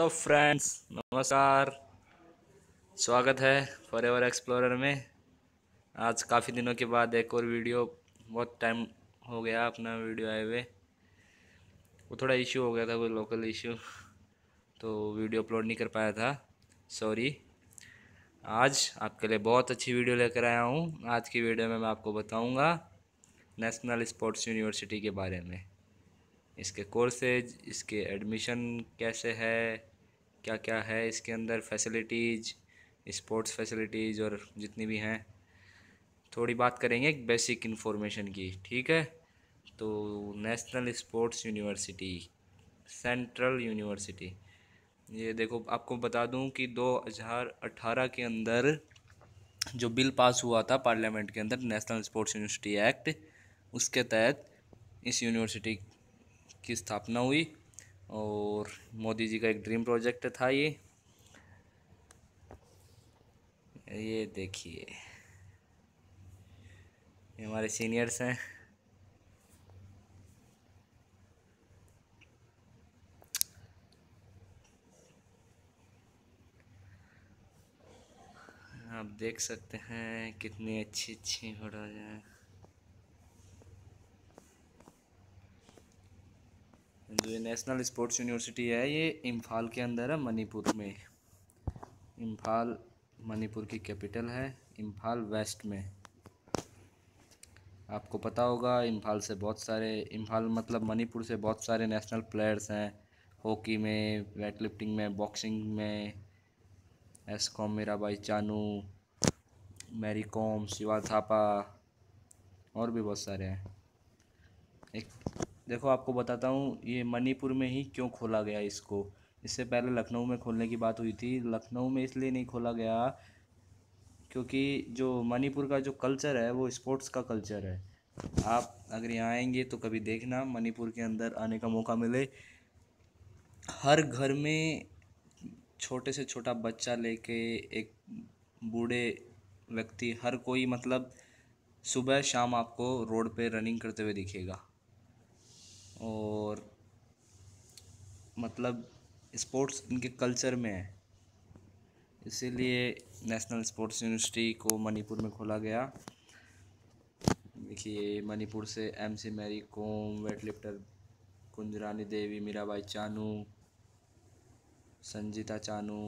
hello friends नमस्कार स्वागत है फॉर एवर एक्सप्लोरर में आज काफ़ी दिनों के बाद एक और वीडियो बहुत टाइम हो गया अपना वीडियो आए हुए वो थोड़ा इशू हो गया था कोई लोकल इशू तो वीडियो अपलोड नहीं कर पाया था सॉरी आज आपके लिए बहुत अच्छी वीडियो लेकर आया हूँ आज की वीडियो में मैं आपको बताऊँगा नेशनल स्पोर्ट्स यूनिवर्सिटी के बारे में इसके कोर्सेज इसके एडमिशन कैसे है क्या क्या है इसके अंदर फैसिलिटीज़ स्पोर्ट्स फैसिलिटीज़ और जितनी भी हैं थोड़ी बात करेंगे एक बेसिक इन्फॉर्मेशन की ठीक है तो national sports university central university ये देखो आपको बता दूं कि 2018 के अंदर जो बिल पास हुआ था पार्लियामेंट के अंदर नेशनल स्पोर्ट्स यूनिवर्सिटी एक्ट उसके तहत इस यूनिवर्सिटी की स्थापना हुई और मोदी जी का एक ड्रीम प्रोजेक्ट था ये ये देखिए ये हमारे सीनियर्स हैं आप देख सकते हैं कितनी अच्छी अच्छी फोटोज हैं तो ये नेशनल स्पोर्ट्स यूनिवर्सिटी है ये इम्फाल के अंदर है मणिपुर में इम्फाल मणिपुर की कैपिटल है इम्फाल वेस्ट में आपको पता होगा इम्फाल से बहुत सारे इम्फाल मतलब मणिपुर से बहुत सारे नेशनल प्लेयर्स हैं हॉकी में वेट लिफ्टिंग में बॉक्सिंग में एस कॉम मीराबाई चानू मैरी कॉम शिवा थापा और भी बहुत सारे हैं एक देखो आपको बताता हूँ ये मणिपुर में ही क्यों खोला गया इसको इससे पहले लखनऊ में खोलने की बात हुई थी लखनऊ में इसलिए नहीं खोला गया क्योंकि जो मणिपुर का जो कल्चर है वो स्पोर्ट्स का कल्चर है आप अगर यहाँ आएंगे तो कभी देखना मणिपुर के अंदर आने का मौका मिले हर घर में छोटे से छोटा बच्चा लेके एक बूढ़े व्यक्ति हर कोई मतलब सुबह शाम आपको रोड पे रनिंग करते हुए दिखेगा और मतलब स्पोर्ट्स इनके कल्चर में है इसीलिए नेशनल स्पोर्ट्स यूनिवर्सिटी को मणिपुर में खोला गया देखिए मणिपुर से M C Mary Kom weight lifter Kunjarani Devi Mirabai Chanu Sanjita Chanu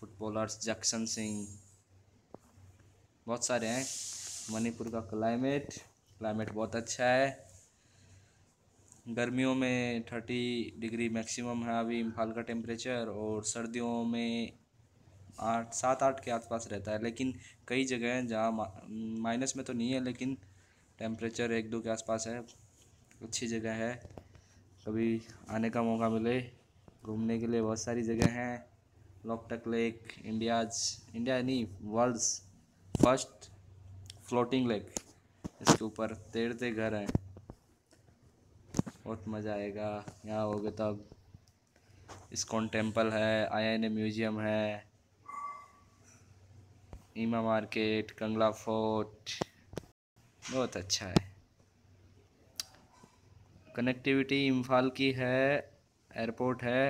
footballers Jackson Singh बहुत सारे हैं मणिपुर का क्लाइमेट क्लाइमेट बहुत अच्छा है गर्मियों में थर्टी डिग्री मैक्सिमम है अभी इम्फाल का टेम्परेचर और सर्दियों में आठ सात आठ के आसपास रहता है लेकिन कई जगह हैं जहाँ माइनस में तो नहीं है लेकिन टेम्परेचर एक दो के आसपास है अच्छी जगह है कभी आने का मौका मिले घूमने के लिए बहुत सारी जगह हैं लॉकटक लेक इंडियाज इंडिया नहीं वर्ल्ड्स फर्स्ट फ्लोटिंग लेक इसके ऊपर तैरते घर हैं बहुत मज़ा आएगा यहाँ हो तो अब इस्कॉन टेम्पल है आई एन ए म्यूजियम है ईमा मार्केट कंगला फोर्ट बहुत अच्छा है कनेक्टिविटी इम्फाल की है एयरपोर्ट है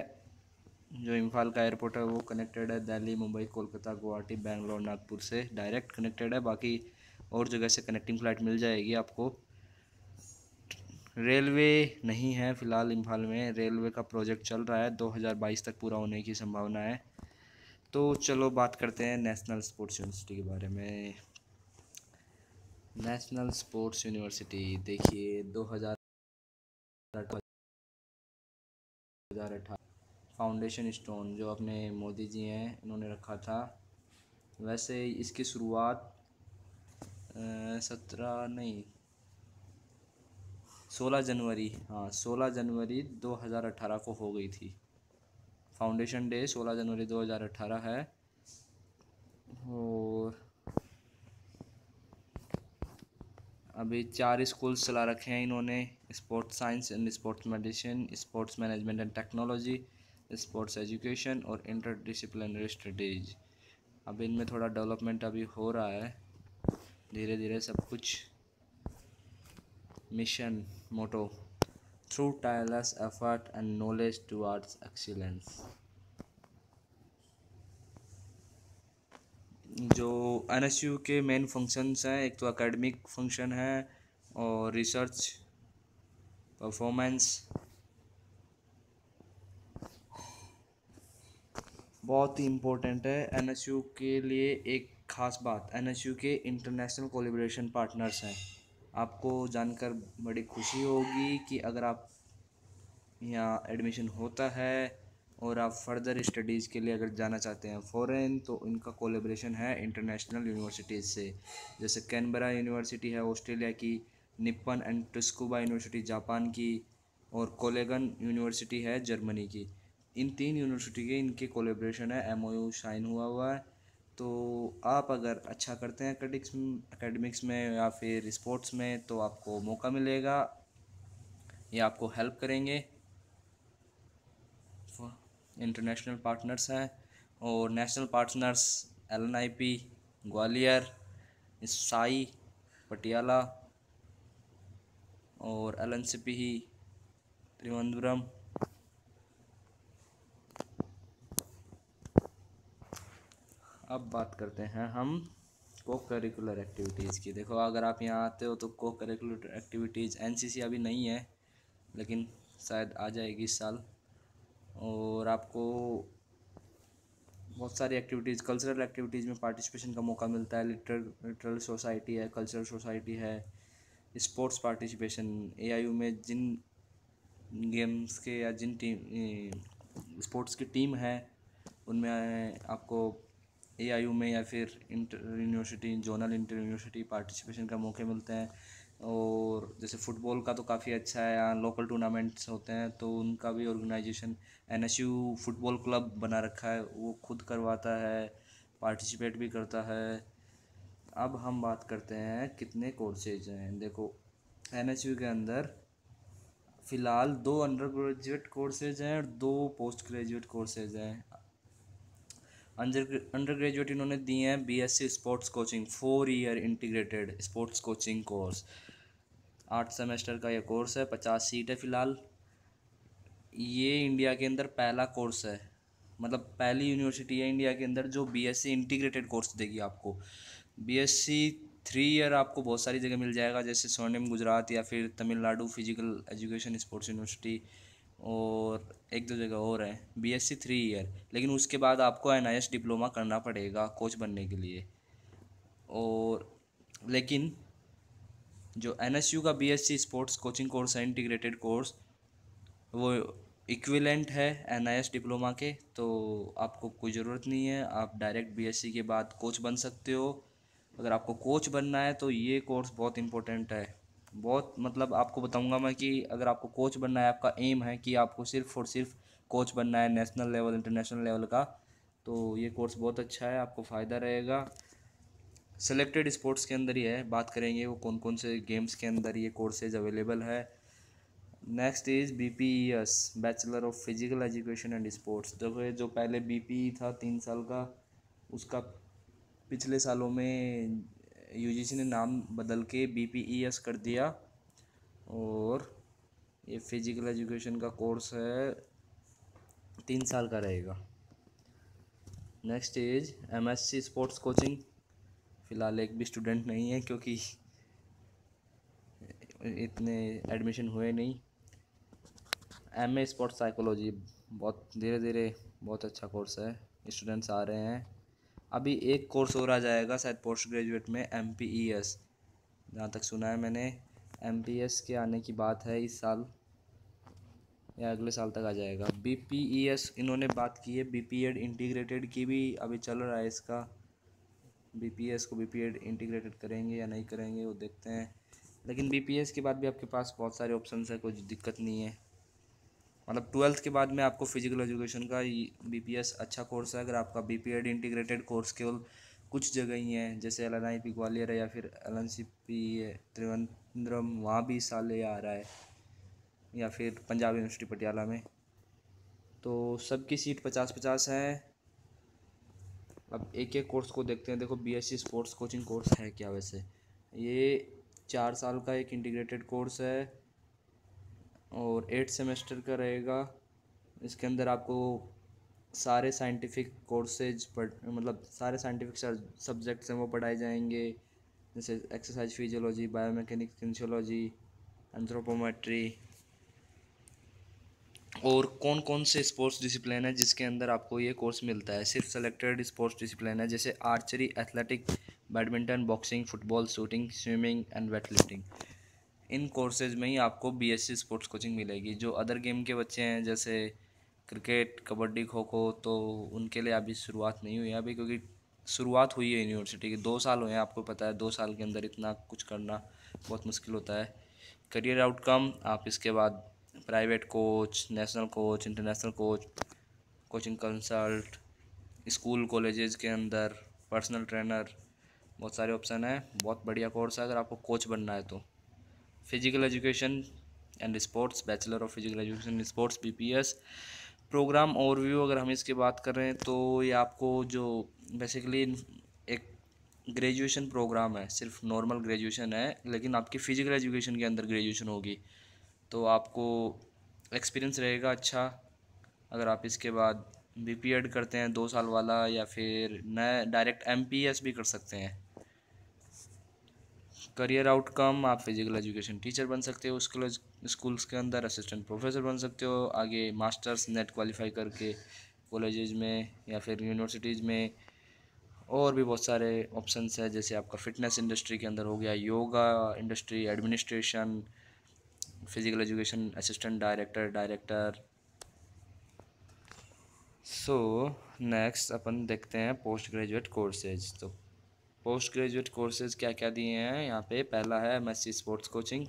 जो इम्फाल का एयरपोर्ट है वो कनेक्टेड है दिल्ली मुंबई कोलकाता गुवाहाटी बैंगलोर नागपुर से डायरेक्ट कनेक्टेड है बाकी और जगह से कनेक्टिंग फ़्लाइट मिल जाएगी आपको रेलवे नहीं है फ़िलहाल इम्फाल में रेलवे का प्रोजेक्ट चल रहा है 2022 तक पूरा होने की संभावना है तो चलो बात करते हैं नेशनल स्पोर्ट्स यूनिवर्सिटी के बारे में नेशनल स्पोर्ट्स यूनिवर्सिटी देखिए 2018 फाउंडेशन स्टोन जो अपने मोदी जी हैं इन्होंने रखा था वैसे इसकी शुरुआत सत्रह नहीं सोलह जनवरी हाँ सोलह जनवरी दो हज़ार अट्ठारह को हो गई थी फाउंडेशन डे सोलह जनवरी दो हज़ार अट्ठारह है और अभी चार स्कूल्स चला रखे हैं इन्होंने sports science and sports medicine sports management and technology sports education और इंटर डिसिप्लिनरी स्टडीज अब इनमें थोड़ा डेवलपमेंट अभी हो रहा है धीरे धीरे सब कुछ mission motto through tireless effort and knowledge towards excellence जो एन के मेन फंक्शंस हैं एक तो एकेडमिक फंक्शन है और रिसर्च परफॉर्मेंस बहुत ही इम्पोर्टेंट है एन के लिए एक ख़ास बात एन के इंटरनेशनल कोलिब्रेशन पार्टनर्स हैं आपको जानकर बड़ी खुशी होगी कि अगर आप यहाँ एडमिशन होता है और आप फर्दर स्टडीज़ के लिए अगर जाना चाहते हैं फॉरेन तो इनका कोलेब्रेशन है इंटरनेशनल यूनिवर्सिटीज़ से जैसे कैनबरा यूनिवर्सिटी है ऑस्ट्रेलिया की Nippon and Tsukuba university Japan की और कोलेगन यूनिवर्सिटी है जर्मनी की इन तीन यूनिवर्सिटी के इनके कोलेब्रेशन है एम साइन हुआ हुआ है तो आप अगर अच्छा करते हैं अकेडिक्स अकेडमिक्स में या फिर स्पोर्ट्स में तो आपको मौका मिलेगा ये आपको हेल्प करेंगे इंटरनेशनल पार्टनर्स हैं और national partners L Gwalior SAI Patiala और L N C P Trivandrum अब बात करते हैं हम को करिकुलर एक्टिविटीज़ की देखो अगर आप यहाँ आते हो तो को करिकुलर एक्टिविटीज़ एनसीसी अभी नहीं है लेकिन शायद आ जाएगी इस साल और आपको बहुत सारी एक्टिविटीज़ कल्चरल एक्टिविटीज़ में पार्टिसिपेशन का मौका मिलता है लिटर लिटरल सोसाइटी है कल्चरल सोसाइटी है स्पोर्ट्स पार्टिसिपेशन ए में जिन गेम्स के या जिन टीम स्पोर्ट्स की टीम है उनमें आपको ए आई यू में या फिर inter university zonal inter university participation का मौके मिलते हैं और जैसे फ़ुटबॉल का तो काफ़ी अच्छा है यहाँ लोकल टूर्नामेंट्स होते हैं तो उनका भी organisation N S U football club बना रखा है वो खुद करवाता है पार्टिसिपेट भी करता है अब हम बात करते हैं कितने कोर्सेज हैं देखो एन यू के अंदर फ़िलहाल दो अंडर ग्रेजुएट कोर्सेज हैं और दो पोस्ट ग्रेजुएट कोर्सेज हैं अंडर ग्रेजुएट इन्होंने दिए हैं BSc sports coaching four year integrated sports coaching course आठ सेमेस्टर का यह कोर्स है पचास सीट है फ़िलहाल ये इंडिया के अंदर पहला कोर्स है मतलब पहली यूनिवर्सिटी है इंडिया के अंदर जो बीएससी इंटीग्रेटेड कोर्स देगी आपको बीएससी थ्री ईयर आपको बहुत सारी जगह मिल जाएगा जैसे स्वर्णिम गुजरात या फिर Tamil Nadu physical education sports university और एक दो जगह और है बीएससी थ्री ईयर लेकिन उसके बाद आपको एन आई एस डिप्लोमा करना पड़ेगा कोच बनने के लिए और लेकिन जो एन एस यू का बीएससी स्पोर्ट्स कोचिंग कोर्स है इंटीग्रेटेड कोर्स वो इक्विलेंट है एन आई एस डिप्लोमा के तो आपको कोई ज़रूरत नहीं है आप डायरेक्ट बीएससी के बाद कोच बन सकते हो अगर आपको कोच बनना है तो ये कोर्स बहुत इंपॉर्टेंट है बहुत मतलब आपको बताऊंगा मैं कि अगर आपको कोच बनना है आपका एम है कि आपको सिर्फ और सिर्फ कोच बनना है नेशनल लेवल इंटरनेशनल लेवल का तो ये कोर्स बहुत अच्छा है आपको फ़ायदा रहेगा सेलेक्टेड स्पोर्ट्स के अंदर ही है बात करेंगे वो कौन कौन से गेम्स के अंदर ये कोर्सेज अवेलेबल है next is B P S bachelor of physical education and sports देखो जो पहले बी पी e था तीन साल का उसका पिछले सालों में यूजीसी ने नाम बदल के बीपीईएस e कर दिया और ये फिजिकल एजुकेशन का कोर्स है तीन साल का रहेगा next is MSc sports coaching फ़िलहाल एक भी स्टूडेंट नहीं है क्योंकि इतने एडमिशन हुए नहीं एम ए स्पोर्ट्स साइकोलॉजी बहुत धीरे धीरे बहुत अच्छा कोर्स है स्टूडेंट्स आ रहे हैं अभी एक कोर्स और आ जाएगा शायद पोस्ट ग्रेजुएट में एम पी ई एस जहाँ तक सुना है मैंने एम पी एस के आने की बात है इस साल या अगले साल तक आ जाएगा बी पी ई एस इन्होंने बात की है बी पी एड इंटीग्रेटेड की भी अभी चल रहा है इसका बी पी एस को बी पी एड इंटीग्रेटेड करेंगे या नहीं करेंगे वो देखते हैं लेकिन बी पी एस के बाद भी आपके पास बहुत सारे ऑप्शन है कोई दिक्कत नहीं है मतलब ट्वेल्थ के बाद में आपको फिजिकल एजुकेशन का एस अच्छा कोर्स है अगर आपका एड इंटीग्रेटेड कोर्स केवल कुछ जगह ही हैं जैसे L N I P Gwalior है या फिर L N C P Trivandrum वहाँ भी हिस्सा ले आ रहा है या फिर पंजाब यूनिवर्सिटी पटियाला में तो सबकी सीट पचास पचास है अब एक एक कोर्स को देखते हैं देखो बीएससी स्पोर्ट्स कोचिंग कोर्स है क्या वैसे ये चार साल का एक इंटीग्रेटेड कोर्स है और एट सेमेस्टर का रहेगा इसके अंदर आपको सारे साइंटिफिक कोर्सेज पढ़ मतलब सारे साइंटिफिक सब्जेक्ट्स हैं वो पढ़ाए जाएंगे जैसे exercise physiology biomechanics kinesiology anthropometry और कौन कौन से स्पोर्ट्स डिसिप्लिन है जिसके अंदर आपको ये कोर्स मिलता है सिर्फ सेलेक्टेड स्पोर्ट्स डिसिप्लिन है जैसे archery athletic badminton boxing football shooting swimming and weight lifting इन कोर्सेज में ही आपको B S C sports coaching मिलेगी जो अदर गेम के बच्चे हैं जैसे क्रिकेट कबड्डी खो खो तो उनके लिए अभी शुरुआत नहीं हुई है अभी क्योंकि शुरुआत हुई है यूनिवर्सिटी की दो साल हुए हैं आपको पता है दो साल के अंदर इतना कुछ करना बहुत मुश्किल होता है करियर आउटकम आप इसके बाद private coach national coach international coach coaching consult school colleges के अंदर पर्सनल ट्रेनर बहुत सारे ऑप्शन हैं बहुत बढ़िया कोर्स है अगर आपको कोच बनना है तो physical education and sports bachelor of physical education sports BPS programme overview अगर हम इसकी बात कर रहे हैं तो ये आपको जो बेसिकली एक ग्रेजुएशन प्रोग्राम है सिर्फ नॉर्मल ग्रेजुएशन है लेकिन आपकी फ़िज़िकल एजुकेशन के अंदर ग्रेजुएशन होगी तो आपको एक्सपीरियंस रहेगा अच्छा अगर आप इसके बाद बी पी एड करते हैं दो साल वाला या फिर नए डायरेक्ट एम पी एस भी कर सकते हैं करियर आउटकम आप फिजिकल एजुकेशन टीचर बन सकते हो स्कूल स्कूल्स के अंदर असिस्टेंट प्रोफेसर बन सकते हो आगे मास्टर्स नेट क्वालिफाई करके कॉलेजेज में या फिर यूनिवर्सिटीज़ में और भी बहुत सारे ऑप्शंस हैं जैसे आपका फिटनेस इंडस्ट्री के अंदर हो गया yoga industry administration physical education assistant director director so next अपन देखते हैं पोस्ट ग्रेजुएट कोर्सेज तो पोस्ट ग्रेजुएट कोर्सेज क्या क्या दिए हैं यहाँ पे पहला है M sports coaching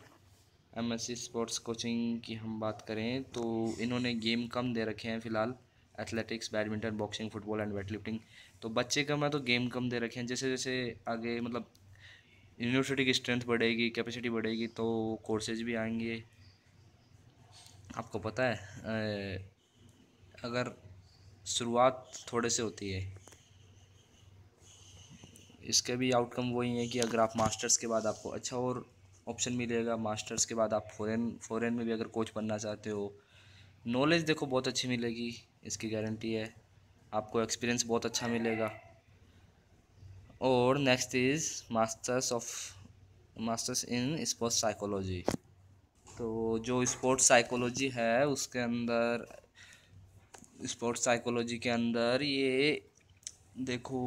M sports coaching की हम बात करें तो इन्होंने गेम कम दे रखे हैं फ़िलहाल athletics badminton boxing football and weight lifting तो बच्चे का मैं तो गेम कम दे रखे हैं जैसे जैसे आगे मतलब यूनिवर्सिटी की स्ट्रेंथ बढ़ेगी कैपेसिटी बढ़ेगी तो कोर्सेज भी आएंगे आपको पता है अगर शुरुआत थोड़े से होती है इसके भी आउटकम वही है कि अगर आप मास्टर्स के बाद आपको अच्छा और ऑप्शन मिलेगा मास्टर्स के बाद आप फॉरेन फॉरेन में भी अगर कोच बनना चाहते हो नॉलेज देखो बहुत अच्छी मिलेगी इसकी गारंटी है आपको एक्सपीरियंस बहुत अच्छा मिलेगा और next is masters of masters in sports psychology तो जो स्पोर्ट्स साइकोलॉजी है उसके अंदर स्पोर्ट्स साइकोलॉजी के अंदर ये देखो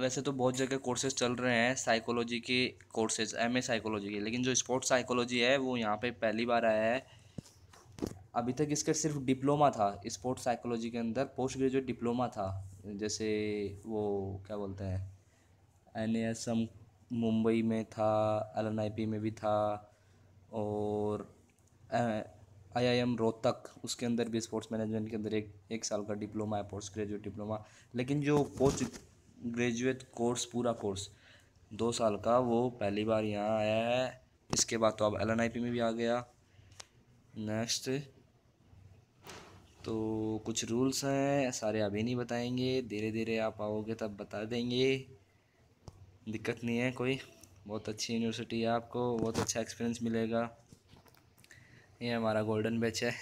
वैसे तो बहुत जगह कोर्सेज चल रहे हैं साइकोलॉजी के कोर्सेज एम ए साइकोलॉजी के लेकिन जो स्पोर्ट्स साइकोलॉजी है वो यहाँ पे पहली बार आया है अभी तक इसका सिर्फ डिप्लोमा था स्पोर्ट्स साइकोलॉजी के अंदर पोस्ट ग्रेजुएट डिप्लोमा था जैसे वो क्या बोलते हैं एन एस एम मुंबई में था एल एन आई पी में भी था और आई आई एम रोहतक उसके अंदर भी स्पोर्ट्स मैनेजमेंट के अंदर एक एक साल का डिप्लोमा है पोस्ट ग्रेजुएट डिप्लोमा लेकिन जो पोस्ट ग्रेजुएट कोर्स पूरा कोर्स दो साल का वो पहली बार यहाँ आया है इसके बाद तो अब एल में भी आ गया नेक्स्ट तो कुछ रूल्स हैं सारे अभी नहीं बताएंगे धीरे धीरे आप आओगे तब बता देंगे दिक्कत नहीं है कोई बहुत अच्छी यूनिवर्सिटी है आपको बहुत अच्छा एक्सपीरियंस मिलेगा ये हमारा गोल्डन बैच है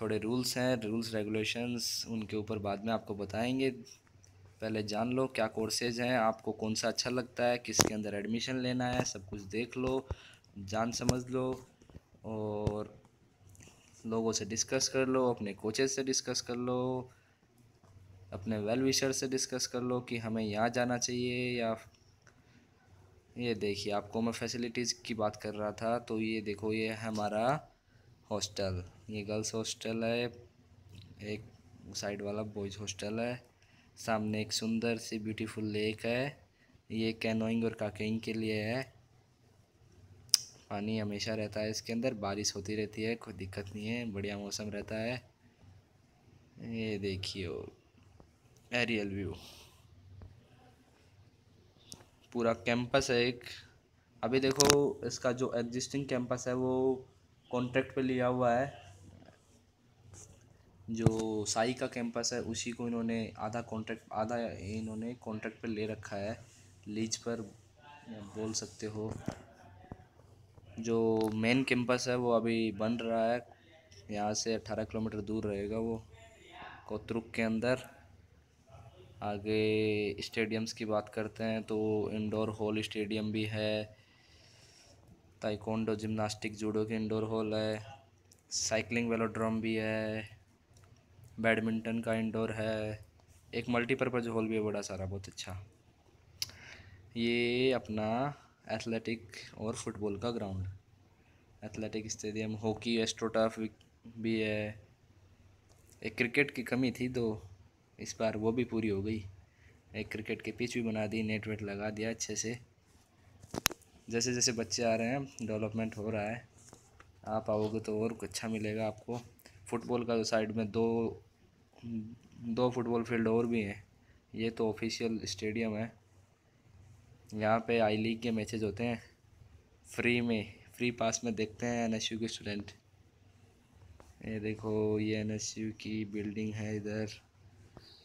थोड़े रूल्स हैं रूल्स रेगुलेशंस उनके ऊपर बाद में आपको बताएंगे पहले जान लो क्या कोर्सेज हैं आपको कौन सा अच्छा लगता है किसके अंदर एडमिशन लेना है सब कुछ देख लो जान समझ लो और लोगों से डिस्कस कर लो अपने कोचेज से डिस्कस कर लो अपने वेल विशर से डिस्कस कर लो कि हमें यहाँ जाना चाहिए या ये देखिए आपको मैं फैसिलिटीज़ की बात कर रहा था तो ये देखो ये हमारा हॉस्टल ये गर्ल्स हॉस्टल है एक साइड वाला बॉयज़ हॉस्टल है सामने एक सुंदर सी ब्यूटीफुल लेक है ये कैनोइंग और काकेइंग के लिए है पानी हमेशा रहता है इसके अंदर बारिश होती रहती है कोई दिक्कत नहीं है बढ़िया मौसम रहता है ये देखिए एरियल व्यू पूरा कैंपस है एक अभी देखो इसका जो एग्जिस्टिंग कैंपस है वो कॉन्ट्रैक्ट पे लिया हुआ है जो साई का कैंपस है उसी को इन्होंने आधा कॉन्ट्रैक्ट आधा इन्होंने कॉन्ट्रैक्ट पे ले रखा है लीज पर बोल सकते हो जो मेन कैंपस है वो अभी बन रहा है यहाँ से अट्ठारह किलोमीटर दूर रहेगा वो कोतरुक के अंदर आगे स्टेडियम्स की बात करते हैं तो इंडोर हॉल स्टेडियम भी है ताइकोंडो जिमनास्टिक जूडो के इंडोर हॉल है साइकिलिंग वेलोड्रम भी है बैडमिंटन का इंडोर है एक मल्टीपर्पज़ हॉल भी है बड़ा सारा बहुत अच्छा ये अपना एथलेटिक और फुटबॉल का ground athletic stadium hockey astroturf भी है एक क्रिकेट की कमी थी तो इस बार वो भी पूरी हो गई एक क्रिकेट के पिच भी बना दी नेट वेट लगा दिया अच्छे से जैसे जैसे बच्चे आ रहे हैं डेवलपमेंट हो रहा है आप आओगे तो और अच्छा मिलेगा आपको फुटबॉल का साइड में दो दो फुटबॉल फील्ड और भी हैं ये तो ऑफिशियल स्टेडियम है यहाँ पे आई लीग के मैचेज होते हैं फ्री में फ्री पास में देखते हैं एन के स्टूडेंट ये देखो ये एन की बिल्डिंग है इधर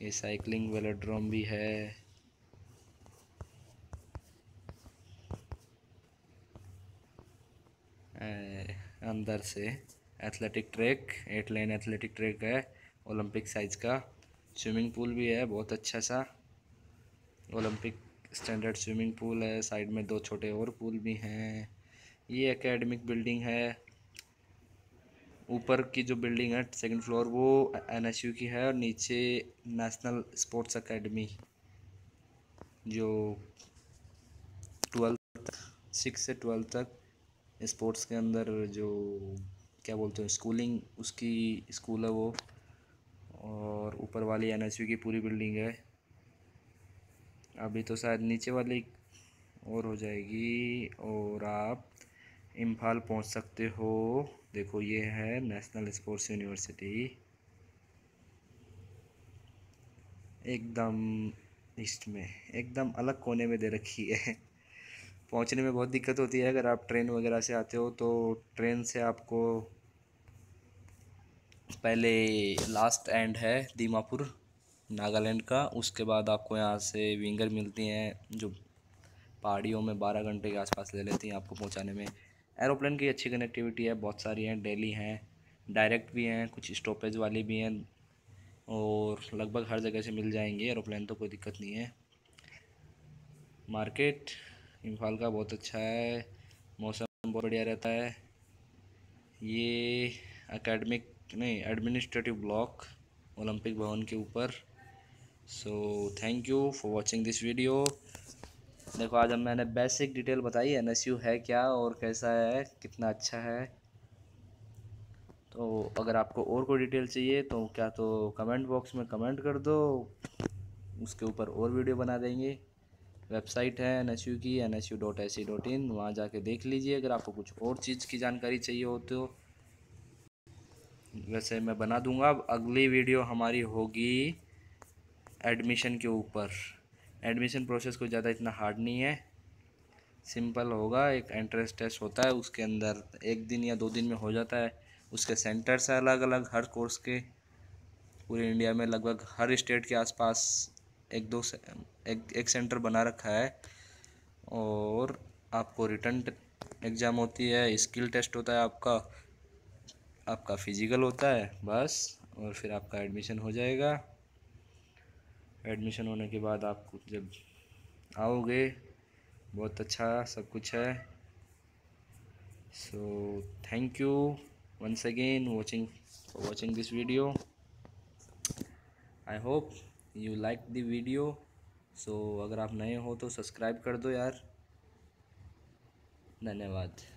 ये साइकिलिंग वेलोड्रोम भी है अंदर से athletic track eight lane athletic track है ओलंपिक साइज़ का स्विमिंग पूल भी है बहुत अच्छा सा ओलंपिक स्टैंडर्ड स्विमिंग पूल है साइड में दो छोटे और पूल भी हैं ये एकेडमिक बिल्डिंग है ऊपर की जो बिल्डिंग है सेकंड फ्लोर वो एनएसयू की है और नीचे नेशनल स्पोर्ट्स एकेडमी जो ट्वेल्थ सिक्स से ट्वेल्थ तक स्पोर्ट्स के अंदर जो क्या बोलते हैं स्कूलिंग उसकी स्कूल है वो और ऊपर वाली एन की पूरी बिल्डिंग है अभी तो शायद नीचे वाली और हो जाएगी और आप इम्फाल पहुंच सकते हो देखो ये है नेशनल स्पोर्ट्स यूनिवर्सिटी एकदम ईस्ट में एकदम अलग कोने में दे रखी है पहुंचने में बहुत दिक्कत होती है अगर आप ट्रेन वगैरह से आते हो तो ट्रेन से आपको पहले लास्ट एंड है दीमापुर नागालैंड का उसके बाद आपको यहाँ से विंगर मिलती हैं जो पहाड़ियों में बारह घंटे के आसपास ले लेती हैं आपको पहुँचाने में एरोप्लेन की अच्छी कनेक्टिविटी है बहुत सारी हैं डेली हैं डायरेक्ट भी हैं कुछ स्टॉपेज वाली भी हैं और लगभग हर जगह से मिल जाएंगे एरोप्लेन तो कोई दिक्कत नहीं है मार्केट इम्फाल का बहुत अच्छा है मौसम बहुत बढ़िया रहता है ये अकेडमिक नहीं एडमिनिस्ट्रेटिव ब्लॉक ओलंपिक भवन के ऊपर so thank you for watching this video देखो आज हम मैंने बेसिक डिटेल बताई एन एस यू है क्या और कैसा है कितना अच्छा है तो अगर आपको और कोई डिटेल चाहिए तो क्या तो कमेंट बॉक्स में कमेंट कर दो उसके ऊपर और वीडियो बना देंगे वेबसाइट है एन एच यू की N H U dot A C dot in वहाँ जाके देख लीजिए अगर आपको कुछ और चीज़ की जानकारी चाहिए हो तो वैसे मैं बना दूंगा अब अगली वीडियो हमारी होगी एडमिशन के ऊपर एडमिशन प्रोसेस को ज़्यादा इतना हार्ड नहीं है सिंपल होगा एक एंट्रेंस टेस्ट होता है उसके अंदर एक दिन या दो दिन में हो जाता है उसके सेंटर्स से अलग अलग हर कोर्स के पूरे इंडिया में लगभग हर स्टेट के आसपास एक दो से, एक एक सेंटर बना रखा है और आपको रिटर्न एग्ज़ाम होती है स्किल टेस्ट होता है आपका आपका फिजिकल होता है बस और फिर आपका एडमिशन हो जाएगा एडमिशन होने के बाद आप जब आओगे बहुत अच्छा सब कुछ है so thank you once again watching for watching this video I hope you like the video so अगर आप नए हो तो सब्सक्राइब कर दो यार धन्यवाद